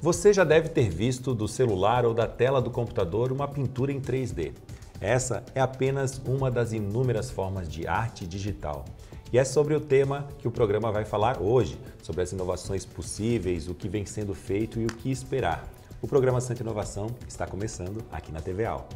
Você já deve ter visto do celular ou da tela do computador uma pintura em 3D. Essa é apenas uma das inúmeras formas de arte digital. E é sobre o tema que o programa vai falar hoje, sobre as inovações possíveis, o que vem sendo feito e o que esperar. O programa Santa Inovação está começando aqui na TVA.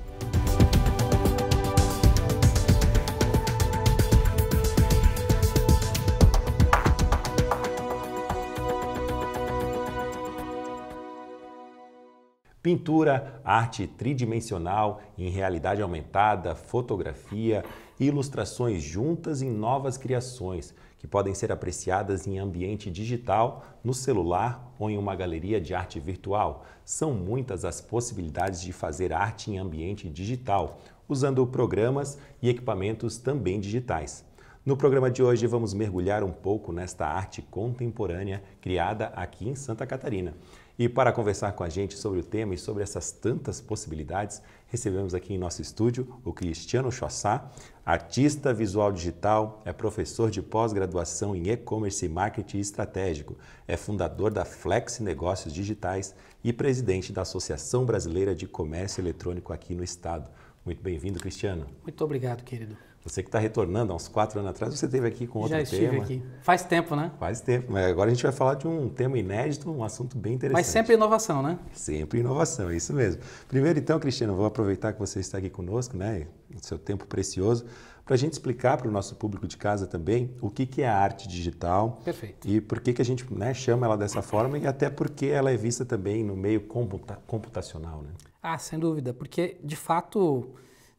Pintura, arte tridimensional em realidade aumentada, fotografia e ilustrações juntas em novas criações que podem ser apreciadas em ambiente digital, no celular ou em uma galeria de arte virtual. São muitas as possibilidades de fazer arte em ambiente digital, usando programas e equipamentos também digitais. No programa de hoje, vamos mergulhar um pouco nesta arte contemporânea criada aqui em Santa Catarina. E para conversar com a gente sobre o tema e sobre essas tantas possibilidades, recebemos aqui em nosso estúdio o Cristiano Chossá, artista visual digital, é professor de pós-graduação em e-commerce e marketing estratégico, é fundador da Flex Negócios Digitais e presidente da Associação Brasileira de Comércio Eletrônico aqui no estado. Muito bem-vindo, Cristiano. Muito obrigado, querido. Você que está retornando, há uns quatro anos atrás, você esteve aqui com outro tema. Já estive tema. aqui. Faz tempo, né? Faz tempo. Mas agora a gente vai falar de um tema inédito, um assunto bem interessante. Mas sempre inovação, né? Sempre inovação, é isso mesmo. Primeiro, então, Cristina, vou aproveitar que você está aqui conosco, né? seu tempo precioso, para a gente explicar para o nosso público de casa também o que, que é a arte digital. Perfeito. E por que, que a gente né, chama ela dessa forma e até porque ela é vista também no meio computa computacional, né? Ah, sem dúvida. Porque, de fato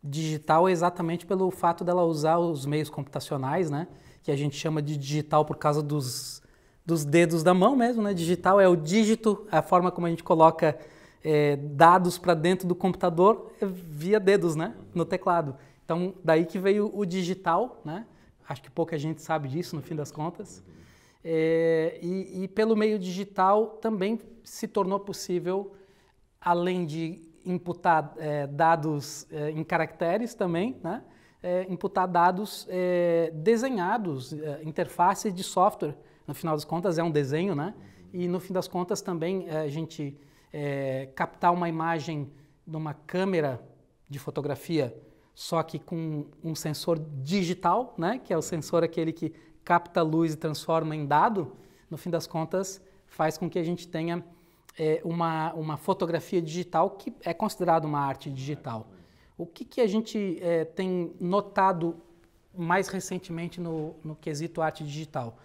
digital é exatamente pelo fato dela usar os meios computacionais, né? Que a gente chama de digital por causa dos, dos dedos da mão mesmo, né? Digital é o dígito, é a forma como a gente coloca é, dados para dentro do computador é via dedos, né? No teclado. Então, daí que veio o digital, né? Acho que pouca gente sabe disso, no fim das contas. É, e, e pelo meio digital também se tornou possível, além de imputar é, dados é, em caracteres também, né? É, imputar dados desenhados, interface de software. No final das contas é um desenho, né? E no fim das contas também a gente captar uma imagem de uma câmera de fotografia, só que com um sensor digital, né? Que é o sensor aquele que capta luz e transforma em dado. No fim das contas faz com que a gente tenha é, uma, uma fotografia digital que é considerada uma arte digital. O que, que a gente é, tem notado mais recentemente no, no quesito arte digital?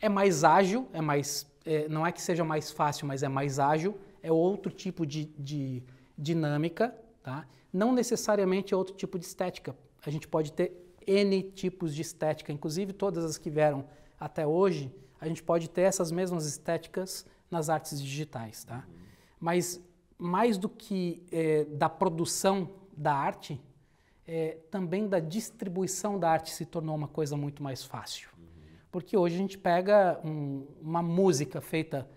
É mais ágil, é mais, é, não é que seja mais fácil, mas é mais ágil, é outro tipo de, de dinâmica, tá? não necessariamente é outro tipo de estética. A gente pode ter N tipos de estética, inclusive todas as que vieram até hoje, a gente pode ter essas mesmas estéticas nas artes digitais, tá? Uhum. Mas mais do que é, da produção da arte, é, também da distribuição da arte se tornou uma coisa muito mais fácil. Uhum. Porque hoje a gente pega um, uma música feita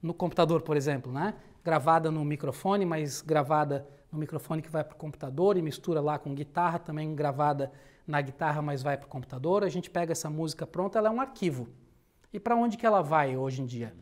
no computador, por exemplo, né? gravada no microfone, mas gravada no microfone que vai para o computador e mistura lá com guitarra, também gravada na guitarra, mas vai para o computador. A gente pega essa música pronta, ela é um arquivo. E para onde que ela vai hoje em dia?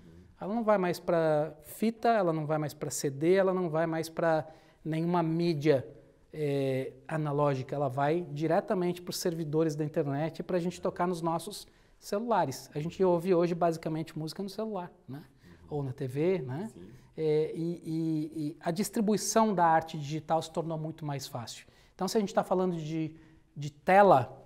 Ela não vai mais para fita, ela não vai mais para CD, ela não vai mais para nenhuma mídia é, analógica, ela vai diretamente para os servidores da internet para a gente tocar nos nossos celulares. A gente ouve hoje basicamente música no celular, né? ou na TV, né? É, e, e, e, a distribuição da arte digital se tornou muito mais fácil. Então, se a gente está falando de, de tela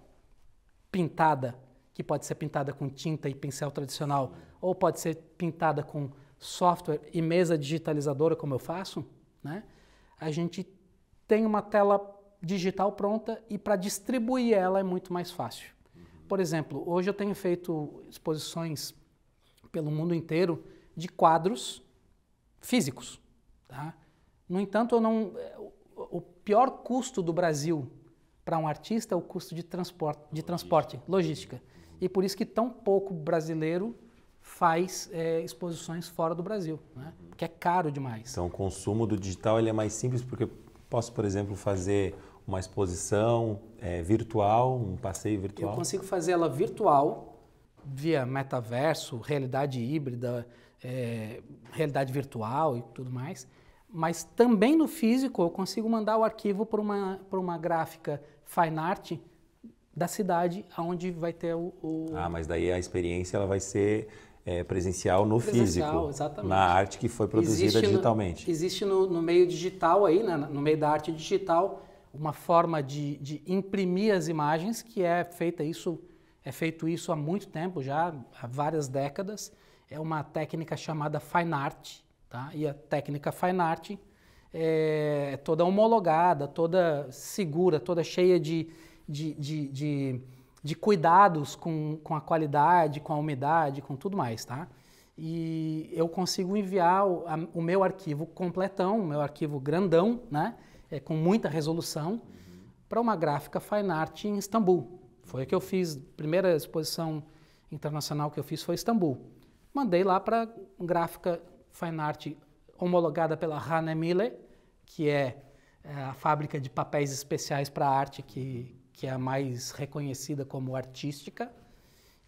pintada que pode ser pintada com tinta e pincel tradicional, ou pode ser pintada com software e mesa digitalizadora, como eu faço, né? a gente tem uma tela digital pronta e para distribuir ela é muito mais fácil. Por exemplo, hoje eu tenho feito exposições pelo mundo inteiro de quadros físicos. Tá? No entanto, eu não, o pior custo do Brasil para um artista é o custo de transporte, de transporte logística e por isso que tão pouco brasileiro faz é, exposições fora do Brasil, né? porque é caro demais. Então o consumo do digital ele é mais simples porque posso, por exemplo, fazer uma exposição é, virtual, um passeio virtual? Eu consigo fazer ela virtual, via metaverso, realidade híbrida, é, realidade virtual e tudo mais. Mas também no físico eu consigo mandar o arquivo para uma, uma gráfica fine art da cidade aonde vai ter o, o... Ah, mas daí a experiência ela vai ser é, presencial no presencial, físico, exatamente. na arte que foi produzida existe digitalmente. No, existe no, no, meio digital aí, né, no meio da arte digital, uma forma de, de, imprimir as imagens que é feita isso é feito isso há muito tempo já, há várias décadas. É uma técnica chamada fine art, tá? E a técnica fine art é, é toda homologada, toda segura, toda cheia de de, de, de, de cuidados com, com a qualidade, com a umidade, com tudo mais, tá? E eu consigo enviar o, a, o meu arquivo completão, o meu arquivo grandão, né? É, com muita resolução, uhum. para uma gráfica fine art em Istambul. Foi o que eu fiz, primeira exposição internacional que eu fiz foi Istambul. Mandei lá para gráfica fine art homologada pela Hanne Miller, que é, é a fábrica de papéis especiais para arte que, que é a mais reconhecida como artística.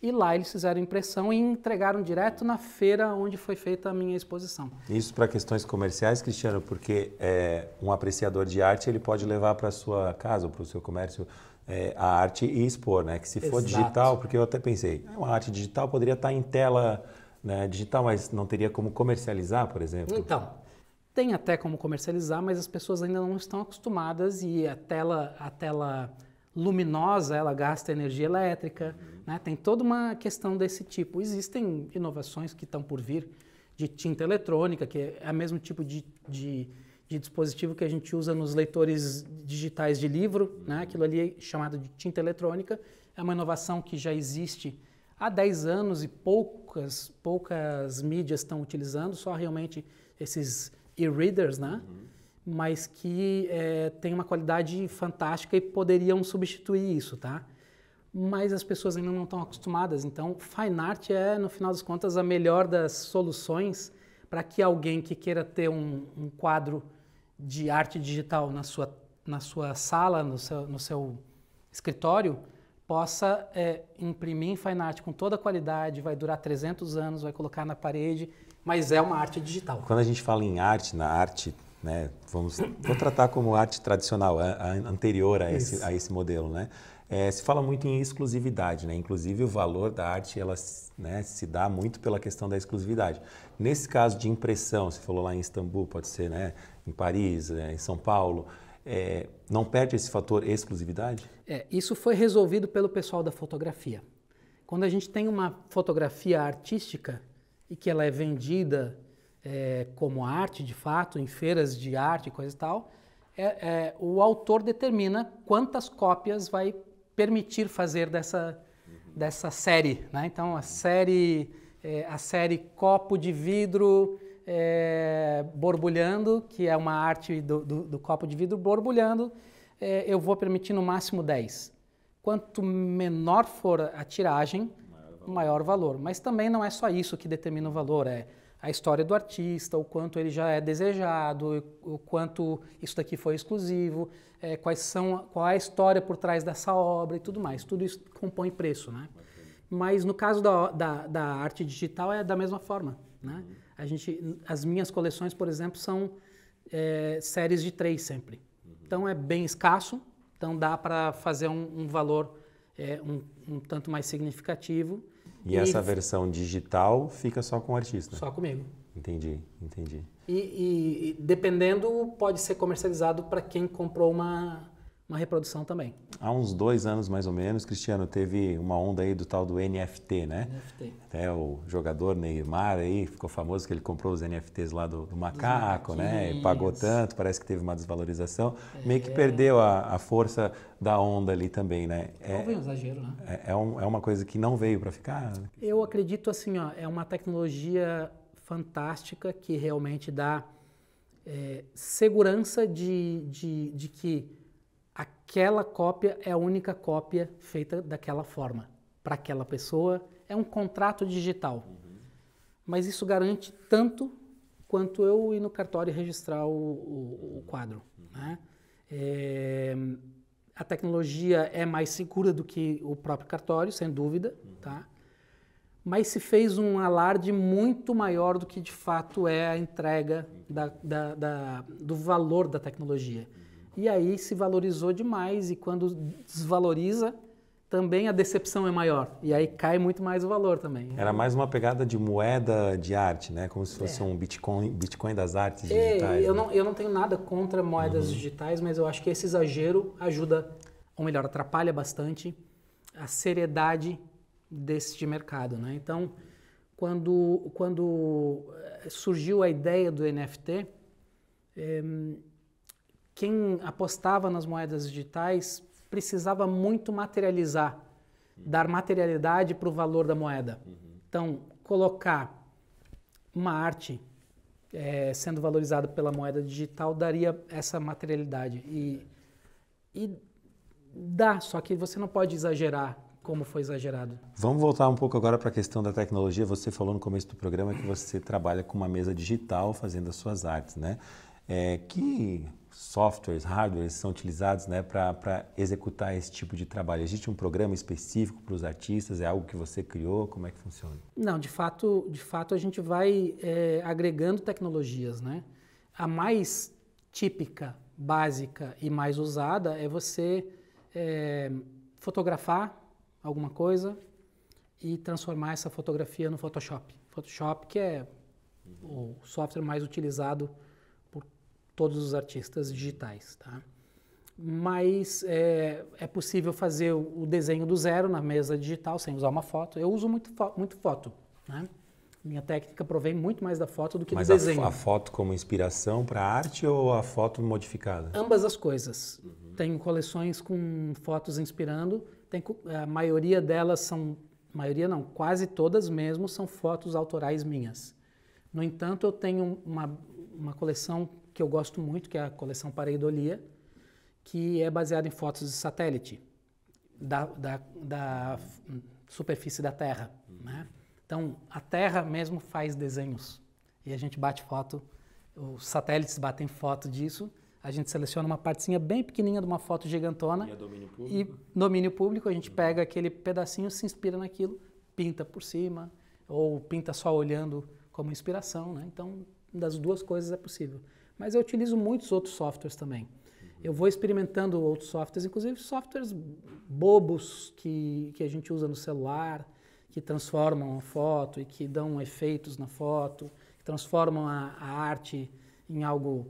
E lá eles fizeram impressão e entregaram direto na feira onde foi feita a minha exposição. Isso para questões comerciais, Cristiano, porque é, um apreciador de arte ele pode levar para sua casa, para o seu comércio, é, a arte e expor, né? Que se for Exato. digital, porque eu até pensei, é uma arte digital poderia estar tá em tela né, digital, mas não teria como comercializar, por exemplo. Então, tem até como comercializar, mas as pessoas ainda não estão acostumadas e a tela, a tela luminosa ela gasta energia elétrica, uhum. né? tem toda uma questão desse tipo. Existem inovações que estão por vir de tinta eletrônica, que é o mesmo tipo de, de, de, dispositivo que a gente usa nos leitores digitais de livro, uhum. né? aquilo ali é chamado de tinta eletrônica, é uma inovação que já existe há 10 anos e poucas, poucas mídias estão utilizando, só realmente esses e-readers, né? Uhum mas que é, tem uma qualidade fantástica e poderiam substituir isso, tá? Mas as pessoas ainda não estão acostumadas, então Fine Art é, no final das contas, a melhor das soluções para que alguém que queira ter um, um, quadro de arte digital na sua, na sua sala, no seu, no seu escritório, possa é, imprimir em Fine Art com toda a qualidade, vai durar 300 anos, vai colocar na parede, mas é uma arte digital. Quando a gente fala em arte, na arte né? Vamos, vou tratar como arte tradicional, a, a anterior a esse, a esse modelo, né? É, se fala muito em exclusividade, né? Inclusive o valor da arte, ela né, se dá muito pela questão da exclusividade. Nesse caso de impressão, você falou lá em Istambul, pode ser, né? Em Paris, né? em São Paulo, é, não perde esse fator exclusividade? É, isso foi resolvido pelo pessoal da fotografia. Quando a gente tem uma fotografia artística e que ela é vendida é, como arte, de fato, em feiras de arte, coisa e tal, é, é, o autor determina quantas cópias vai permitir fazer dessa, uhum. dessa série. Né? Então, a série, é, a série Copo de Vidro é, Borbulhando, que é uma arte do, do, do copo de vidro borbulhando, é, eu vou permitir no máximo 10. Quanto menor for a tiragem, maior valor. maior valor. Mas também não é só isso que determina o valor, é a história do artista, o quanto ele já é desejado, o quanto isso daqui foi exclusivo, é, quais são, qual é a história por trás dessa obra e tudo mais. Tudo isso compõe preço, né? Mas no caso da, da, da arte digital é da mesma forma, né? A gente, as minhas coleções, por exemplo, são é, séries de três sempre. Então é bem escasso, então dá para fazer um, um valor é, um, um tanto mais significativo e, e essa versão digital fica só com o artista? Só comigo. Entendi, entendi. E, e, e dependendo, pode ser comercializado para quem comprou uma uma reprodução também. Há uns dois anos mais ou menos, Cristiano, teve uma onda aí do tal do NFT, né? NFT. o jogador Neymar aí ficou famoso que ele comprou os NFTs lá do, do macaco, né? E pagou tanto, parece que teve uma desvalorização. É. Meio que perdeu a, a, força da onda ali também, né? É, um exagero, né? É, é, um, é uma coisa que não veio para ficar? Eu acredito assim, ó, é uma tecnologia fantástica que realmente dá é, segurança de, de, de que aquela cópia é a única cópia feita daquela forma. Para aquela pessoa, é um contrato digital. Uhum. Mas isso garante tanto quanto eu ir no cartório registrar o, o, o quadro. Né? É, a tecnologia é mais segura do que o próprio cartório, sem dúvida, tá? mas se fez um alarde muito maior do que de fato é a entrega da, da, da, do valor da tecnologia. E aí se valorizou demais e quando desvaloriza, também a decepção é maior. E aí cai muito mais o valor também. Era mais uma pegada de moeda de arte, né? Como se fosse é. um Bitcoin, Bitcoin das artes digitais. Eu, né? não, eu não tenho nada contra moedas uhum. digitais, mas eu acho que esse exagero ajuda, ou melhor, atrapalha bastante a seriedade deste mercado, né? Então, quando, quando eh, surgiu a ideia do NFT, eh, quem apostava nas moedas digitais precisava muito materializar, uhum. dar materialidade para o valor da moeda. Uhum. Então, colocar uma arte é, sendo valorizada pela moeda digital daria essa materialidade. E, e dá, só que você não pode exagerar como foi exagerado. Vamos voltar um pouco agora para a questão da tecnologia. Você falou no começo do programa que você trabalha com uma mesa digital fazendo as suas artes, né? É, que softwares, hardwares são utilizados né, para executar esse tipo de trabalho? Existe um programa específico para os artistas? É algo que você criou? Como é que funciona? Não, de fato, de fato a gente vai é, agregando tecnologias. Né? A mais típica, básica e mais usada é você é, fotografar alguma coisa e transformar essa fotografia no Photoshop. Photoshop que é o software mais utilizado todos os artistas digitais. Tá? Mas é, é possível fazer o desenho do zero na mesa digital sem usar uma foto. Eu uso muito, fo muito foto. Né? Minha técnica provém muito mais da foto do que Mas do desenho. Mas a foto como inspiração para a arte ou a foto modificada? Ambas as coisas. Uhum. Tenho coleções com fotos inspirando. Tem, a maioria delas são, maioria não, quase todas mesmo são fotos autorais minhas. No entanto, eu tenho uma, uma coleção que eu gosto muito, que é a coleção Pareidolia, que é baseada em fotos de satélite da, da, da superfície da Terra. Né? Então, a Terra mesmo faz desenhos e a gente bate foto, os satélites batem foto disso, a gente seleciona uma partezinha bem pequenininha de uma foto gigantona. E, é domínio público. e domínio público, a gente uhum. pega aquele pedacinho, se inspira naquilo, pinta por cima, ou pinta só olhando como inspiração. Né? Então, das duas coisas é possível mas eu utilizo muitos outros softwares também. Eu vou experimentando outros softwares, inclusive softwares bobos que, que a gente usa no celular, que transformam a foto e que dão efeitos na foto, que transformam a, a arte em algo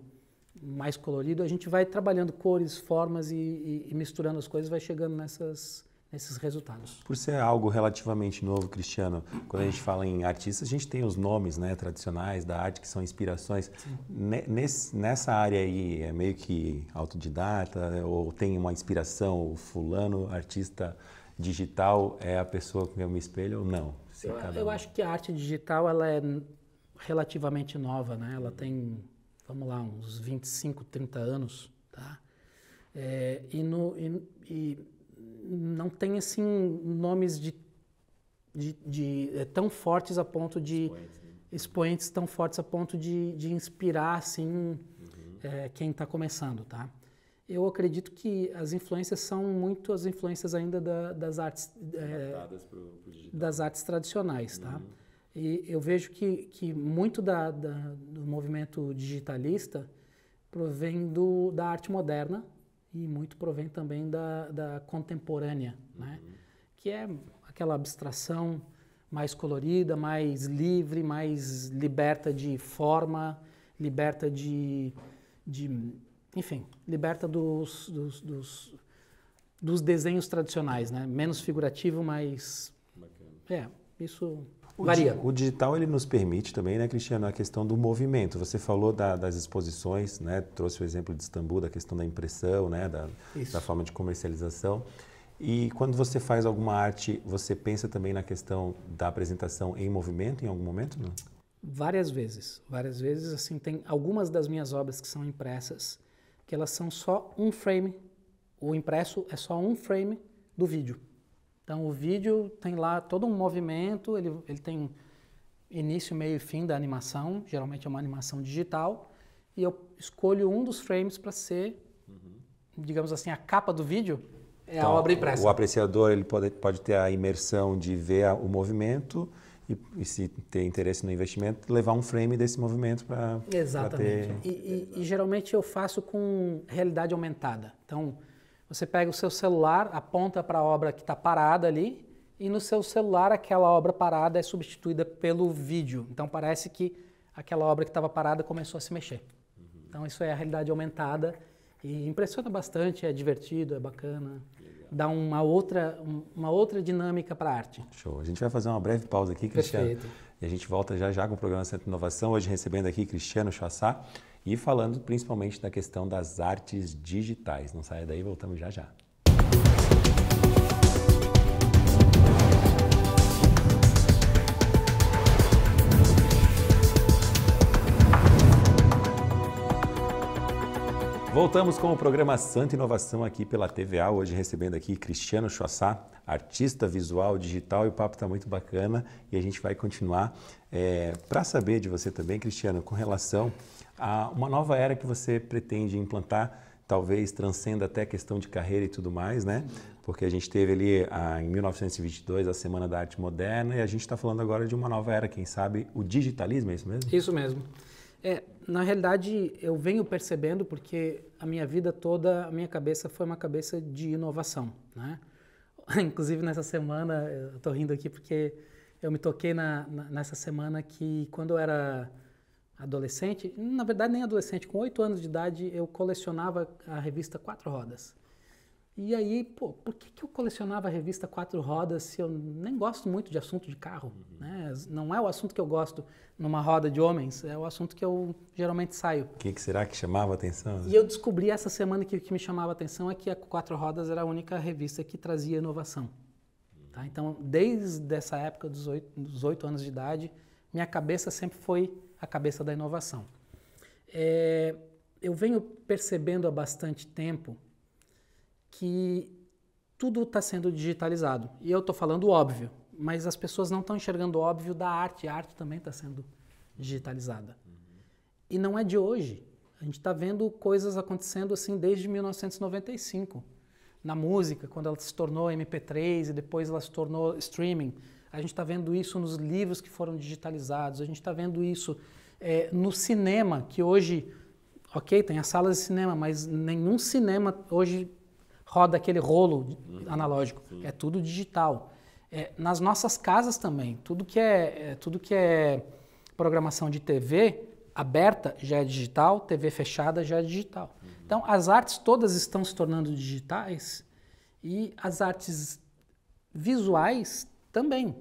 mais colorido. A gente vai trabalhando cores, formas e, e, e misturando as coisas, vai chegando nessas, nesses resultados. Por ser algo relativamente novo, Cristiano, quando a gente fala em artistas, a gente tem os nomes né, tradicionais da arte que são inspirações. Nesse, nessa área aí, é meio que autodidata né, ou tem uma inspiração, o fulano, artista digital é a pessoa com quem eu me espelho ou não? Eu, é eu acho que a arte digital ela é relativamente nova, né? Ela tem, vamos lá, uns 25, 30 anos, tá? É, e, no, e, e não tem assim nomes de, de, de é, tão fortes a ponto de expoentes, né? expoentes, tão fortes a ponto de, de inspirar assim uhum. é, quem está começando, tá? Eu acredito que as influências são muito as influências ainda da, das artes eh, pro, pro das artes tradicionais, tá? uhum. tá? E eu vejo que, que muito da, da, do movimento digitalista provém do, da arte moderna, e muito provém também da, da contemporânea, uhum. né? que é aquela abstração mais colorida, mais livre, mais liberta de forma, liberta de, de enfim, liberta dos, dos, dos, dos desenhos tradicionais, né? menos figurativo, mais... Bacana. É, isso o Varia. Di, o digital ele nos permite também, né, Cristiano, a questão do movimento. Você falou da, das exposições, né, trouxe o exemplo de Istambul, da questão da impressão, né, da, da forma de comercialização. E quando você faz alguma arte, você pensa também na questão da apresentação em movimento em algum momento? Não? Várias vezes. Várias vezes, assim, tem algumas das minhas obras que são impressas, que elas são só um frame. O impresso é só um frame do vídeo. Então o vídeo tem lá todo um movimento, ele, ele tem início, meio e fim da animação, geralmente é uma animação digital, e eu escolho um dos frames para ser, uhum. digamos assim, a capa do vídeo, é então, a obra impressa. O apreciador ele pode, pode ter a imersão de ver a, o movimento e, e, se ter interesse no investimento, levar um frame desse movimento para. Exatamente. Pra ter... e, e, e geralmente eu faço com realidade aumentada. Então você pega o seu celular, aponta para a obra que está parada ali, e no seu celular aquela obra parada é substituída pelo vídeo. Então parece que aquela obra que estava parada começou a se mexer. Uhum. Então isso é a realidade aumentada e impressiona bastante, é divertido, é bacana, Legal. dá uma outra, uma outra dinâmica para a arte. Show. A gente vai fazer uma breve pausa aqui, Cristiano. Perfeito. E a gente volta já já com o programa Centro de Inovação, hoje recebendo aqui Cristiano Chassá e falando principalmente da questão das artes digitais. Não saia daí, voltamos já já. Voltamos com o programa Santa Inovação aqui pela TVA, hoje recebendo aqui Cristiano Chossá, artista visual digital, e o papo está muito bacana e a gente vai continuar é, eh, para saber de você também, Cristiano, com relação a uma nova era que você pretende implantar, talvez transcenda até a questão de carreira e tudo mais, né? Porque a gente teve ali a, em 1922 a Semana da Arte Moderna e a gente está falando agora de uma nova era, quem sabe o digitalismo, é isso mesmo? Isso mesmo. É, na realidade, eu venho percebendo porque a minha vida toda, a minha cabeça foi uma cabeça de inovação, né? Inclusive nessa semana, eu estou rindo aqui porque eu me toquei na, na nessa semana que quando eu era adolescente, na verdade nem adolescente, com oito anos de idade eu colecionava a revista Quatro Rodas. E aí, pô, por que, que eu colecionava a revista Quatro Rodas se eu nem gosto muito de assunto de carro? Uhum. Né? Não é o assunto que eu gosto numa roda de homens, é o assunto que eu geralmente saio. O que, que, será que chamava atenção? Né? E eu descobri essa semana que o que me chamava atenção é que a Quatro Rodas era a única revista que trazia inovação. Uhum. Tá? Então, desde essa época dos oito anos de idade, minha cabeça sempre foi a cabeça da inovação. É, eu venho percebendo há bastante tempo que tudo está sendo digitalizado. E eu estou falando óbvio, mas as pessoas não estão enxergando o óbvio da arte. A arte também está sendo digitalizada. Uhum. E não é de hoje. A gente está vendo coisas acontecendo assim desde 1995. Na música, quando ela se tornou MP3 e depois ela se tornou streaming a gente está vendo isso nos livros que foram digitalizados, a gente está vendo isso é, no cinema, que hoje, ok, tem as salas de cinema, mas nenhum cinema hoje roda aquele rolo uhum. analógico, é tudo digital. É, nas nossas casas também, tudo que é, é, tudo que é programação de TV aberta já é digital, TV fechada já é digital. Uhum. Então as artes todas estão se tornando digitais e as artes visuais também.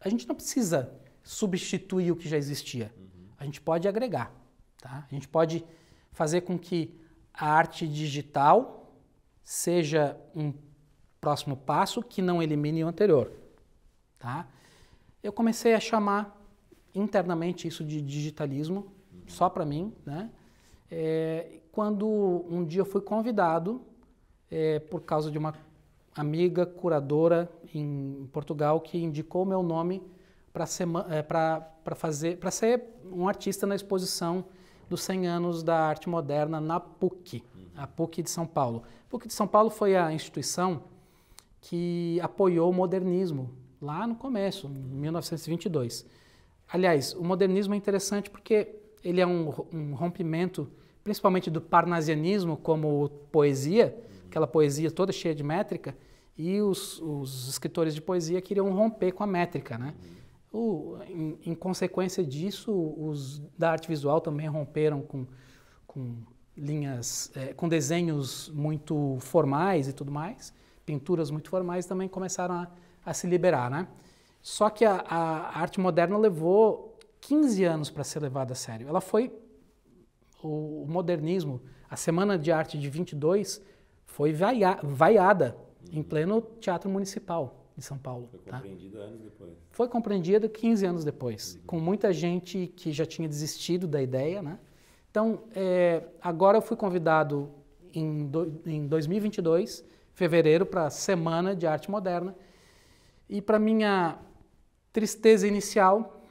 A gente não precisa substituir o que já existia. Uhum. A gente pode agregar. Tá? A gente pode fazer com que a arte digital seja um próximo passo que não elimine o anterior. Tá? Eu comecei a chamar internamente isso de digitalismo, uhum. só para mim. Né? É, quando um dia eu fui convidado, é, por causa de uma amiga curadora em Portugal que indicou meu nome para eh, para fazer para ser um artista na exposição dos 100 anos da arte moderna na PUC, a PUC de São Paulo. A PUC de São Paulo foi a instituição que apoiou o modernismo lá no começo, em 1922. Aliás, o modernismo é interessante porque ele é um, um rompimento, principalmente do parnasianismo como poesia, aquela poesia toda cheia de métrica, e os, os escritores de poesia queriam romper com a métrica, né? O, em, em, consequência disso, os da arte visual também romperam com, com linhas, é, com desenhos muito formais e tudo mais, pinturas muito formais também começaram a, a se liberar, né? Só que a, a arte moderna levou 15 anos para ser levada a sério. Ela foi o, o modernismo, a Semana de Arte de 22 foi vaia, vaiada uhum. em pleno Teatro Municipal de São Paulo. Foi tá? compreendido tá? anos depois. Foi compreendido 15 anos depois, uhum. com muita gente que já tinha desistido da ideia. Né? Então, é, agora eu fui convidado em, do, em 2022, fevereiro, para a Semana de Arte Moderna. E para minha tristeza inicial,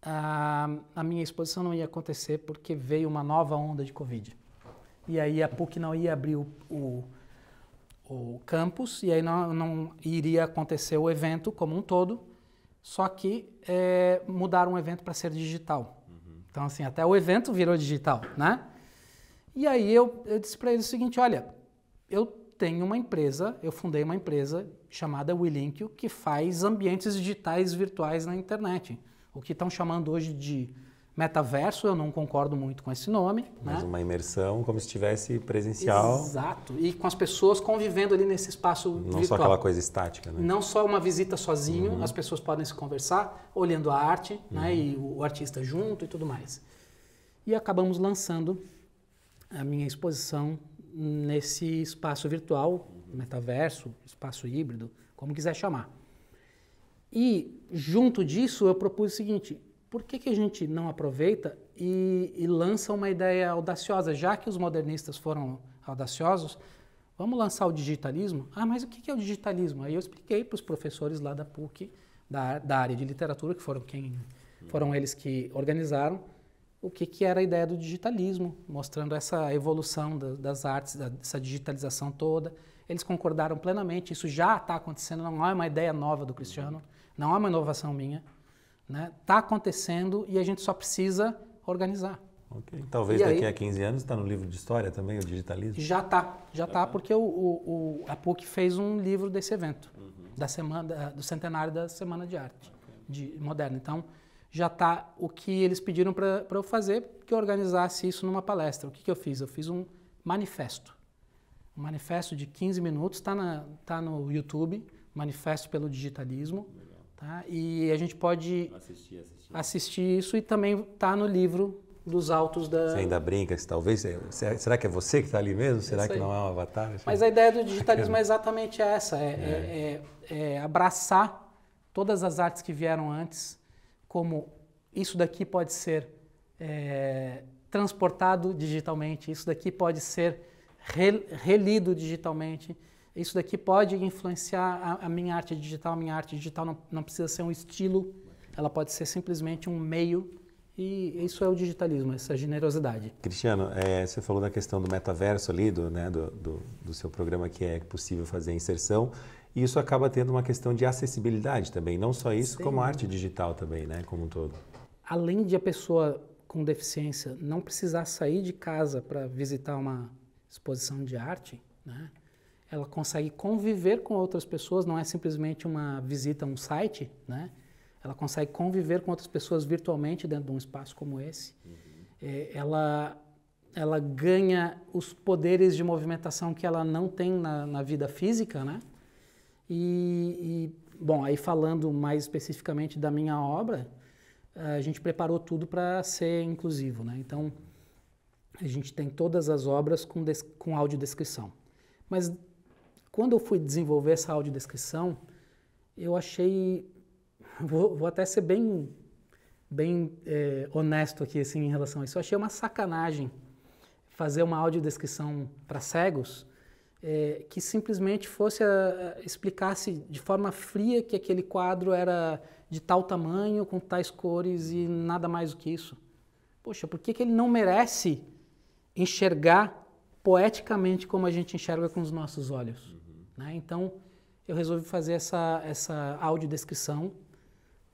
a, a minha exposição não ia acontecer porque veio uma nova onda de Covid. E aí a PUC não ia abrir o, o o campus e aí não, não, iria acontecer o evento como um todo, só que é, mudaram o evento para ser digital. Uhum. Então, assim, até o evento virou digital, né? E aí eu, eu disse para ele o seguinte, olha, eu tenho uma empresa, eu fundei uma empresa chamada WeLink, que faz ambientes digitais virtuais na internet, o que estão chamando hoje de Metaverso, eu não concordo muito com esse nome. Né? Mas né? uma imersão como se estivesse presencial. Exato. E com as pessoas convivendo ali nesse espaço não virtual. Não só aquela coisa estática, né? Não só uma visita sozinho, uhum. as pessoas podem se conversar, olhando a arte, né? uhum. né? E o artista junto e tudo mais. E acabamos lançando a minha exposição nesse espaço virtual, metaverso, espaço híbrido, como quiser chamar. E junto disso eu propus o seguinte, por que, que a gente não aproveita e, e lança uma ideia audaciosa? Já que os modernistas foram audaciosos, vamos lançar o digitalismo? Ah, mas o que é o digitalismo? Aí eu expliquei para os professores lá da PUC, da, da, área de literatura, que foram, quem, foram eles que organizaram, o que, que era a ideia do digitalismo, mostrando essa evolução da, das artes, da, essa digitalização toda. Eles concordaram plenamente, isso já está acontecendo, não é uma ideia nova do Cristiano, não é uma inovação minha. Está né? acontecendo e a gente só precisa organizar. Okay. Talvez e daqui aí, a 15 anos está no livro de história também, o digitalismo? Já está, já está, tá, porque o, o, o, a PUC fez um livro desse evento, uhum. da semana, do centenário da Semana de Arte okay. de, Moderna. Então, já está o que eles pediram para eu fazer, que eu organizasse isso numa palestra. O que, que eu fiz? Eu fiz um manifesto. Um manifesto de 15 minutos, está tá no YouTube, Manifesto pelo Digitalismo. Legal Tá? E a gente pode assistir, assistir. assistir isso e também está no livro dos autos da. Você ainda brinca, se talvez. É, é, será que é você que está ali mesmo? É será que não é um avatar? Mas a ideia do digitalismo é exatamente essa: é, é. é, é abraçar todas as artes que vieram antes, como isso daqui pode ser transportado digitalmente, isso daqui pode ser re, relido digitalmente, isso daqui pode influenciar a, a, minha arte digital. A minha arte digital não, não, precisa ser um estilo, ela pode ser simplesmente um meio. E isso é o digitalismo, essa generosidade. Cristiano, é, você falou da questão do metaverso ali, do, né, do, do, do seu programa que é possível fazer inserção. E isso acaba tendo uma questão de acessibilidade também, não só isso, Sim. como arte digital também, né, como um todo. Além de a pessoa com deficiência não precisar sair de casa para visitar uma exposição de arte, né, ela consegue conviver com outras pessoas, não é simplesmente uma visita a um site, né? Ela consegue conviver com outras pessoas virtualmente dentro de um espaço como esse. Uhum. É, ela, ela ganha os poderes de movimentação que ela não tem na, na vida física, né? E, e, bom, aí falando mais especificamente da minha obra, a gente preparou tudo para ser inclusivo, né? Então, a gente tem todas as obras com, com audiodescrição. Mas quando eu fui desenvolver essa audiodescrição, eu achei. Vou, vou até ser bem, bem é, honesto aqui assim, em relação a isso. Eu achei uma sacanagem fazer uma audiodescrição para cegos é, que simplesmente fosse a, é, a, explicasse de forma fria que aquele quadro era de tal tamanho, com tais cores e nada mais do que isso. Poxa, por que, que ele não merece enxergar poeticamente como a gente enxerga com os nossos olhos. Uhum. Né? Então, eu resolvi fazer essa, essa audiodescrição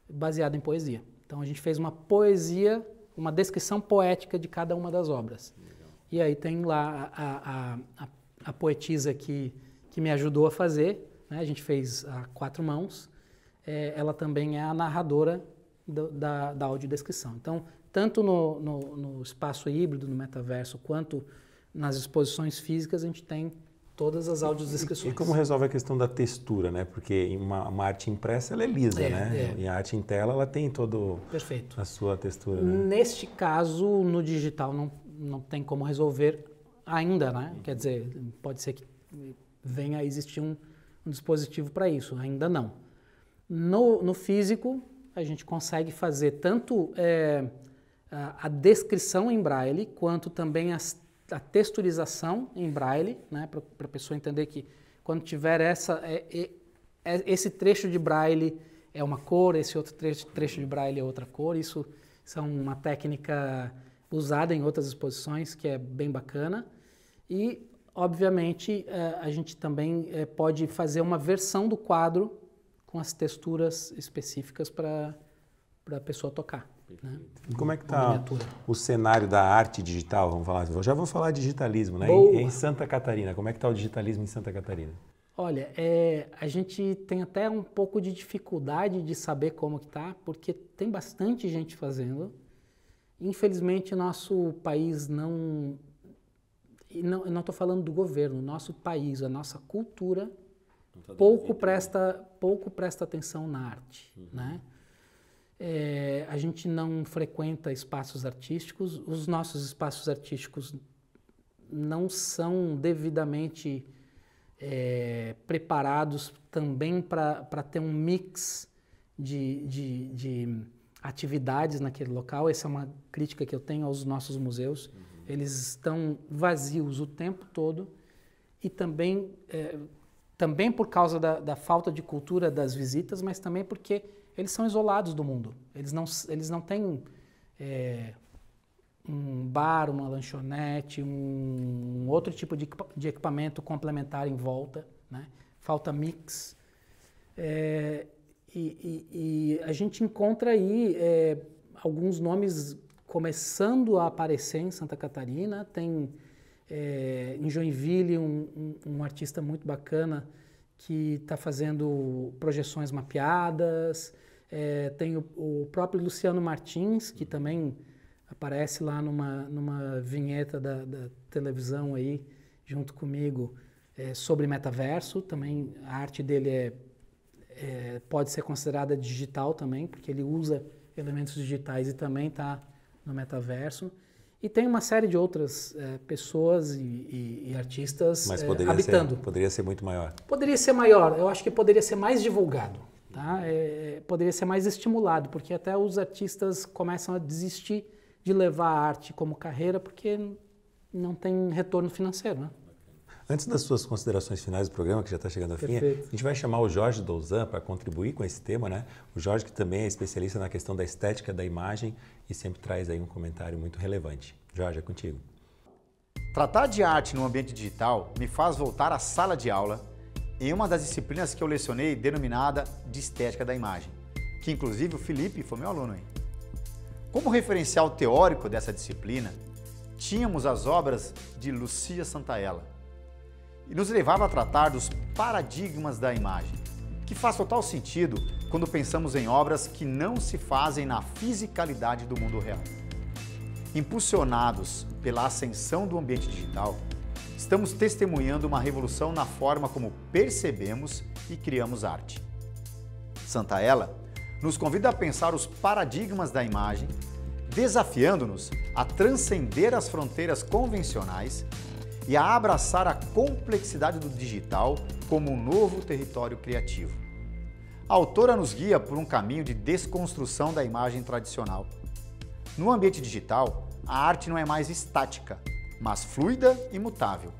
baseada em poesia. Então, a gente fez uma poesia, uma descrição poética de cada uma das obras. Legal. E aí tem lá a, a, a, a poetisa que, que me ajudou a fazer, né? a gente fez a quatro mãos, é, ela também é a narradora do, da, da audiodescrição. Então, tanto no, no, no espaço híbrido, no metaverso, quanto nas exposições físicas a gente tem todas as audiodescrições. E, e como resolve a questão da textura, né? Porque uma, uma arte impressa ela é lisa, é, né? É. E a arte em tela ela tem todo Perfeito. a sua textura. Né? Neste caso, no digital não, não tem como resolver ainda, né? Quer dizer, pode ser que venha a existir um, um dispositivo para isso, ainda não. No, no físico, a gente consegue fazer tanto é, a, a descrição em braille quanto também as a texturização em braille, né, para a pessoa entender que quando tiver essa, é, é, é, esse trecho de braille é uma cor, esse outro trecho, de braille é outra cor. Isso, isso é uma técnica usada em outras exposições que é bem bacana. E, obviamente, é, a gente também é, pode fazer uma versão do quadro com as texturas específicas para a pessoa tocar. Né? Como é que está o cenário da arte digital? Vamos falar, já vou falar digitalismo, né? Em, Santa Catarina, como é que está o digitalismo em Santa Catarina? Olha, é, a gente tem até um pouco de dificuldade de saber como que está, porque tem bastante gente fazendo. Infelizmente, nosso país não... não eu não estou falando do governo, nosso país, a nossa cultura, tá pouco, né? presta, pouco presta atenção na arte, uhum. né? é, a gente não frequenta espaços artísticos, os nossos espaços artísticos não são devidamente é, preparados também para ter um mix de, de, de, atividades naquele local. Essa é uma crítica que eu tenho aos nossos museus. Uhum. Eles estão vazios o tempo todo e também, é, também por causa da, da falta de cultura das visitas, mas também porque eles são isolados do mundo. Eles não, eles não têm é, um bar, uma lanchonete, um, outro tipo de, de, equipamento complementar em volta. Né? Falta mix. É, e, e, e, a gente encontra aí é, alguns nomes começando a aparecer em Santa Catarina. Tem é, em Joinville um, um, um artista muito bacana que está fazendo projeções mapeadas. É, tem o, o, próprio Luciano Martins, que também aparece lá numa, numa vinheta da, da televisão aí, junto comigo, é, sobre metaverso. Também a arte dele é, é, pode ser considerada digital também, porque ele usa elementos digitais e também está no metaverso. E tem uma série de outras é, pessoas e, e, e, artistas Mas é, poderia é, habitando. Ser, poderia ser muito maior. Poderia ser maior. Eu acho que poderia ser mais divulgado. Tá? É, é, poderia ser mais estimulado, porque até os artistas começam a desistir de levar a arte como carreira porque não tem retorno financeiro. Né? Antes das suas considerações finais do programa, que já está chegando ao fim, a gente vai chamar o Jorge Douzan para contribuir com esse tema, né? O Jorge que também é especialista na questão da estética da imagem e sempre traz aí um comentário muito relevante. Jorge, é contigo. Tratar de arte no ambiente digital me faz voltar à sala de aula em uma das disciplinas que eu lecionei, denominada de Estética da Imagem, que inclusive o Felipe foi meu aluno. Hein? Como referencial teórico dessa disciplina, tínhamos as obras de Lucia Santaella e nos levava a tratar dos paradigmas da imagem, que faz total sentido quando pensamos em obras que não se fazem na fisicalidade do mundo real. Impulsionados pela ascensão do ambiente digital, estamos testemunhando uma revolução na forma como percebemos e criamos arte. Santaella nos convida a pensar os paradigmas da imagem, desafiando-nos a transcender as fronteiras convencionais e a abraçar a complexidade do digital como um novo território criativo. A autora nos guia por um caminho de desconstrução da imagem tradicional. No ambiente digital, a arte não é mais estática, mas fluida e mutável.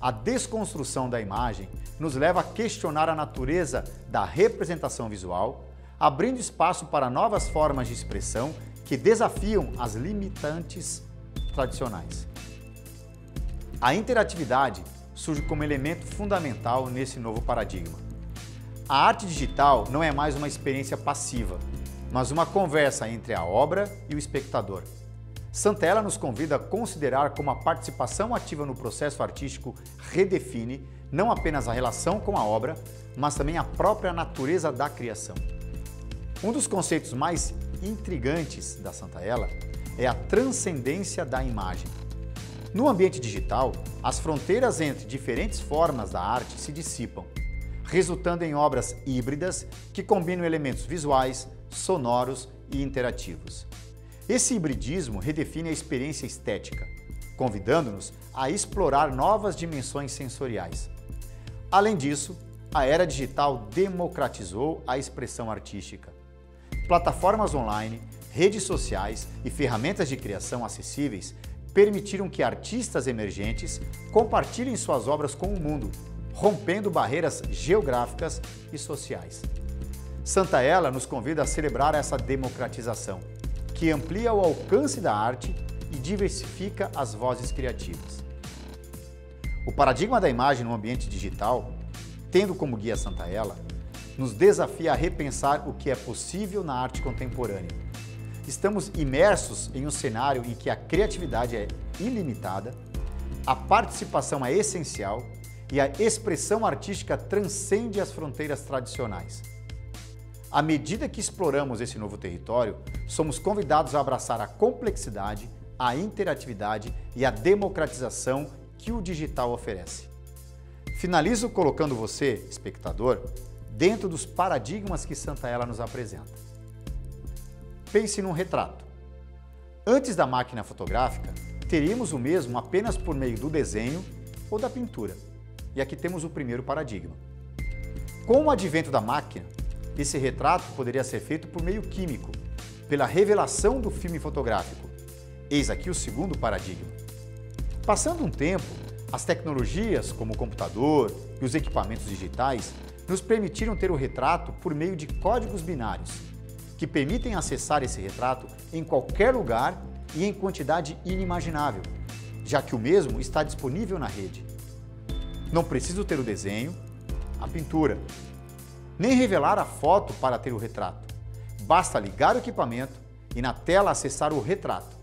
A desconstrução da imagem nos leva a questionar a natureza da representação visual, abrindo espaço para novas formas de expressão que desafiam as limitantes tradicionais. A interatividade surge como elemento fundamental nesse novo paradigma. A arte digital não é mais uma experiência passiva, mas uma conversa entre a obra e o espectador. Santella nos convida a considerar como a participação ativa no processo artístico redefine não apenas a relação com a obra, mas também a própria natureza da criação. Um dos conceitos mais intrigantes da Santaella é a transcendência da imagem. No ambiente digital, as fronteiras entre diferentes formas da arte se dissipam, resultando em obras híbridas que combinam elementos visuais, sonoros e interativos. Esse hibridismo redefine a experiência estética, convidando-nos a explorar novas dimensões sensoriais. Além disso, a era digital democratizou a expressão artística. Plataformas online, redes sociais e ferramentas de criação acessíveis permitiram que artistas emergentes compartilhem suas obras com o mundo, rompendo barreiras geográficas e sociais. Santa Ela nos convida a celebrar essa democratização que amplia o alcance da arte e diversifica as vozes criativas. O paradigma da imagem no ambiente digital, tendo como guia Santa Ella, nos desafia a repensar o que é possível na arte contemporânea. Estamos imersos em um cenário em que a criatividade é ilimitada, a participação é essencial e a expressão artística transcende as fronteiras tradicionais. À medida que exploramos esse novo território, somos convidados a abraçar a complexidade, a interatividade e a democratização que o digital oferece. Finalizo colocando você, espectador, dentro dos paradigmas que Santaella nos apresenta. Pense num retrato. Antes da máquina fotográfica, teríamos o mesmo apenas por meio do desenho ou da pintura. E aqui temos o primeiro paradigma. Com o advento da máquina, esse retrato poderia ser feito por meio químico, pela revelação do filme fotográfico. Eis aqui o segundo paradigma. Passando um tempo, as tecnologias, como o computador e os equipamentos digitais, nos permitiram ter o retrato por meio de códigos binários, que permitem acessar esse retrato em qualquer lugar e em quantidade inimaginável, já que o mesmo está disponível na rede. Não preciso ter o desenho, a pintura, nem revelar a foto para ter o retrato. Basta ligar o equipamento e na tela acessar o retrato.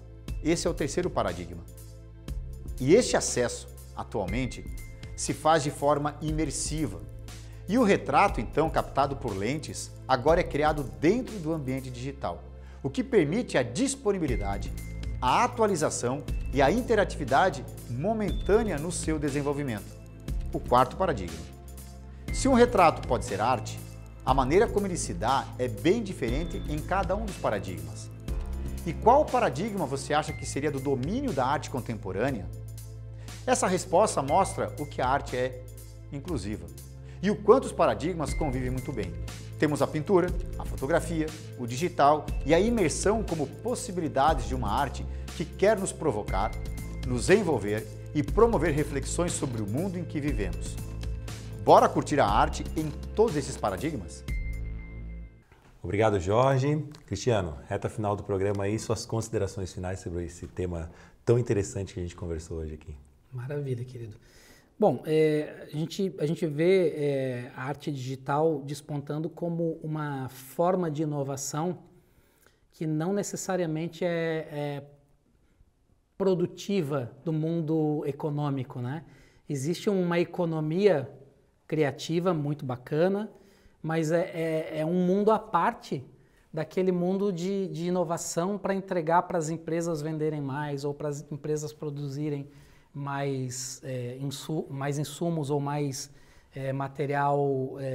Esse é o terceiro paradigma. E este acesso, atualmente, se faz de forma imersiva. E o retrato, então, captado por lentes, agora é criado dentro do ambiente digital, o que permite a disponibilidade, a atualização e a interatividade momentânea no seu desenvolvimento. O quarto paradigma. Se um retrato pode ser arte, a maneira como ele se dá é bem diferente em cada um dos paradigmas. E qual paradigma você acha que seria do domínio da arte contemporânea? Essa resposta mostra o que a arte é inclusiva e o quanto os paradigmas convivem muito bem. Temos a pintura, a fotografia, o digital e a imersão como possibilidades de uma arte que quer nos provocar, nos envolver e promover reflexões sobre o mundo em que vivemos. Bora curtir a arte em todos esses paradigmas? Obrigado, Jorge. Cristiano, reta final do programa aí, suas considerações finais sobre esse tema tão interessante que a gente conversou hoje aqui. Maravilha, querido. Bom, é, a, gente, a gente vê é, a arte digital despontando como uma forma de inovação que não necessariamente é, é produtiva do mundo econômico, né? Existe uma economia criativa, muito bacana, mas é, é, é um mundo à parte daquele mundo de, de inovação para entregar para as empresas venderem mais ou para as empresas produzirem mais, é, insu mais insumos ou mais é, material, é,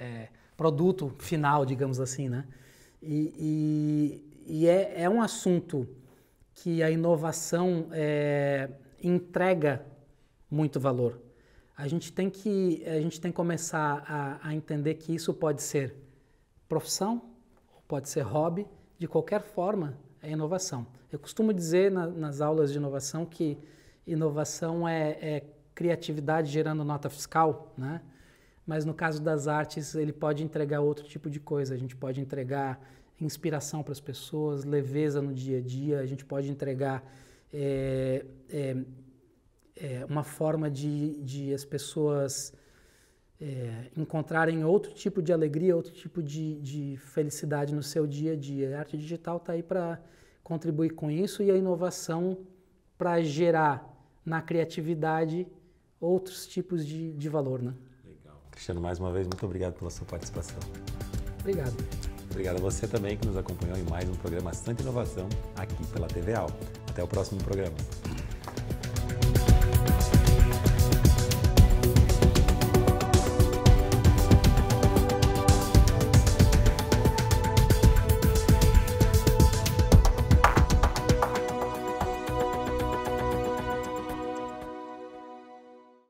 é produto final, digamos assim, né? E, e, e é, é um assunto que a inovação é, entrega muito valor a gente tem que, a gente tem que começar a, a entender que isso pode ser profissão, pode ser hobby, de qualquer forma é inovação. Eu costumo dizer na, nas aulas de inovação que inovação é, é, criatividade gerando nota fiscal, né? Mas no caso das artes, ele pode entregar outro tipo de coisa. A gente pode entregar inspiração para as pessoas, leveza no dia a dia, a gente pode entregar é, é, é, uma forma de, de as pessoas é, encontrarem outro tipo de alegria, outro tipo de, de felicidade no seu dia a dia. A arte digital está aí para contribuir com isso e a inovação para gerar na criatividade outros tipos de, de valor. Né? Legal. Cristiano, mais uma vez, muito obrigado pela sua participação. Obrigado. Obrigado a você também que nos acompanhou em mais um programa Santa Inovação aqui pela TVA. Até o próximo programa.